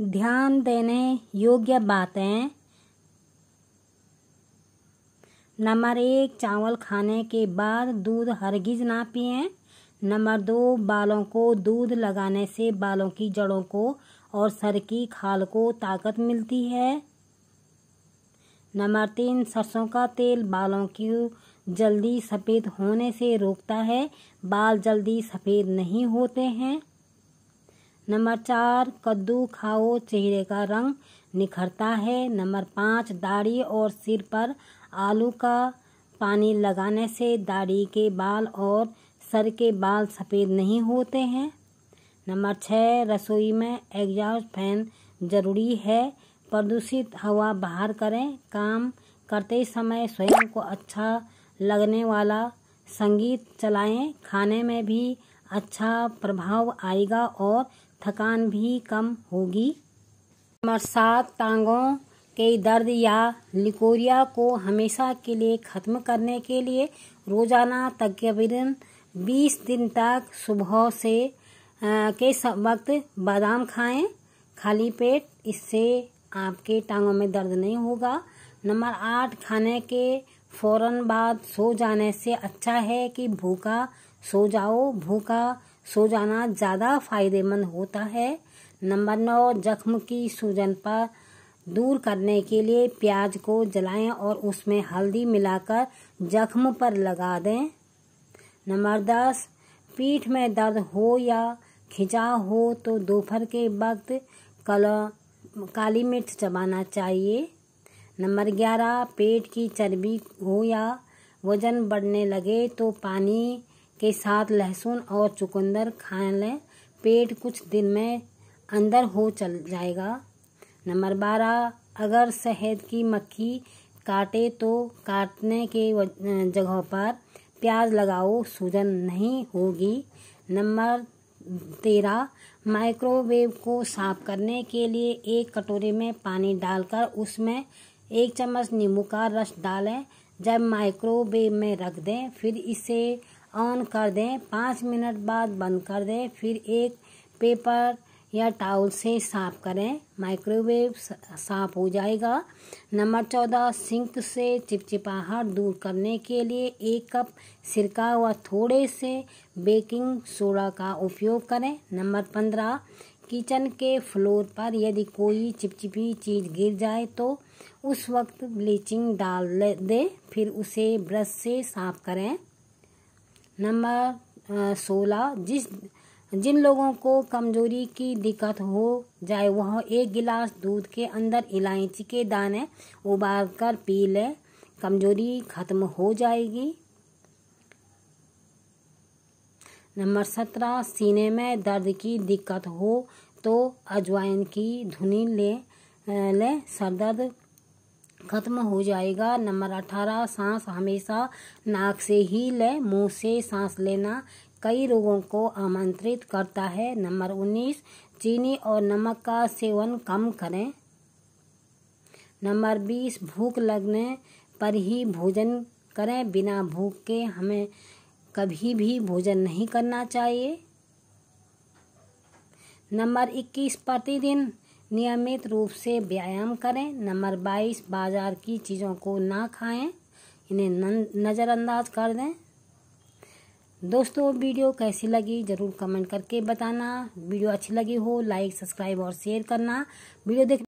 ध्यान देने योग्य बातें नंबर एक चावल खाने के बाद दूध हरगिज ना पिए नंबर दो बालों को दूध लगाने से बालों की जड़ों को और सर की खाल को ताकत मिलती है नंबर तीन सरसों का तेल बालों की जल्दी सफ़ेद होने से रोकता है बाल जल्दी सफ़ेद नहीं होते हैं नंबर चार कद्दू खाओ चेहरे का रंग निखरता है नंबर पाँच दाढ़ी और सिर पर आलू का पानी लगाने से दाढ़ी के बाल और सर के बाल सफ़ेद नहीं होते हैं नंबर छः रसोई में एग्जॉस्ट फैन ज़रूरी है प्रदूषित हवा बाहर करें काम करते समय स्वयं को अच्छा लगने वाला संगीत चलाएं खाने में भी अच्छा प्रभाव आएगा और थकान भी कम होगी नंबर सात टांगों के दर्द या लिकोरिया को हमेशा के लिए ख़त्म करने के लिए रोज़ाना तकबीरन 20 दिन तक सुबह से आ, के वक्त बादाम खाएं खाली पेट इससे आपके टांगों में दर्द नहीं होगा नंबर आठ खाने के फौरन बाद सो जाने से अच्छा है कि भूखा सो जाओ भूखा सो जाना ज़्यादा फायदेमंद होता है नंबर नौ जख्म की सूजन पर दूर करने के लिए प्याज को जलाएं और उसमें हल्दी मिलाकर जख्म पर लगा दें नंबर दस पीठ में दर्द हो या खिंचाव हो तो दोपहर के वक्त कल काली मिर्च चबाना चाहिए नंबर ग्यारह पेट की चर्बी हो या वजन बढ़ने लगे तो पानी के साथ लहसुन और चुकंदर खा लें पेट कुछ दिन में अंदर हो चल जाएगा नंबर बारह अगर शहद की मक्खी काटे तो काटने के अं, जगह पर प्याज लगाओ सूजन नहीं होगी नंबर तेरह माइक्रोवेव को साफ करने के लिए एक कटोरे में पानी डालकर उसमें एक चम्मच नींबू का रस डालें जब माइक्रोवेव में रख दें फिर इसे ऑन कर दें पाँच मिनट बाद बंद कर दें फिर एक पेपर या टाउल से साफ करें माइक्रोवेव साफ हो जाएगा नंबर चौदह सिंक से चिपचिपाहट दूर करने के लिए एक कप सिरका व थोड़े से बेकिंग सोडा का उपयोग करें नंबर पंद्रह किचन के फ्लोर पर यदि कोई चिपचिपी चीज़ गिर जाए तो उस वक्त ब्लीचिंग डाल दें फिर उसे ब्रश से साफ करें नंबर सोलह जिस जिन लोगों को कमजोरी की दिक्कत हो जाए वह एक गिलास दूध के अंदर इलायची के दाने उबाल कर पी लें कमजोरी खत्म हो जाएगी नंबर सत्रह सीने में दर्द की दिक्कत हो तो अजवाइन की धुनी लें लें सरदर्द खत्म हो जाएगा नंबर अठारह सांस हमेशा नाक से ही लें मुंह से सांस लेना कई रोगों को आमंत्रित करता है नंबर उन्नीस चीनी और नमक का सेवन कम करें नंबर बीस भूख लगने पर ही भोजन करें बिना भूख के हमें कभी भी भोजन नहीं करना चाहिए नंबर इक्कीस प्रतिदिन नियमित रूप से व्यायाम करें नंबर बाईस बाजार की चीज़ों को ना खाएं इन्हें नज़रअंदाज कर दें दोस्तों वीडियो कैसी लगी ज़रूर कमेंट करके बताना वीडियो अच्छी लगी हो लाइक सब्सक्राइब और शेयर करना वीडियो देख